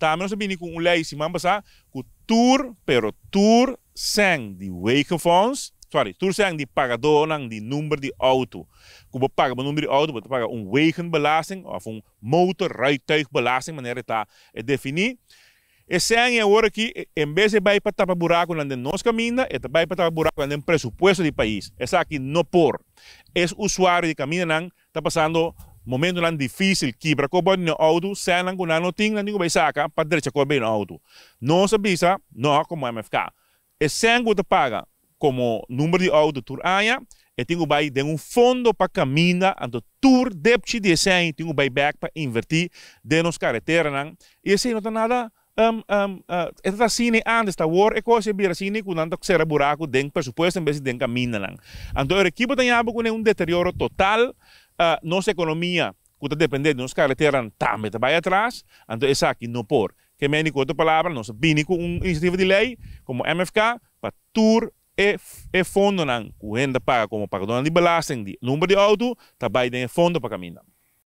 daarmee ben con un lijstje, en pasar ku tour, pero tour zijn de wegenfonds, sorry, tour zijn di pagador nang número de auto. Ku paga un número di auto, be pues paga un wegenbelasting of een motorrijtuigbelasting, wanneer het daar defini. E sean en ahora aquí, e, en vez de ir para tapar buraco donde nos camina, va para ir para tapar buraco donde el presupuesto del país. Es aquí no por. Es usuario de caminan, está pasando momento lang difícil, kibra ko ba ni auto, se não nang no ting não ningo bisa ka, padrecha ko ba no auto. No sa bisa, no como MFK. E sangue te paga como número de auto tur aya, e tingo vai de um fundo para caminhar ando tur depois de sen, tingo vai back para invertir de nos carretera nan. E assim não tá nada um, um, uh, esta cine antes esta war e coisa bira cine quando ando será buraco den presupuesto em vez de den caminha nan. Ando o equipo tem algo com um deterioro total a ah, nossa economia, que está dependendo nossa carreteiras, também vai atrás, então é aqui não por. Que menos com outra palavra, nós vimos com uma iniciativa de lei, como MFK, para tur e, e fundo, que ainda paga como pagador de belastning, de número de auto, também tem fundo para caminhar.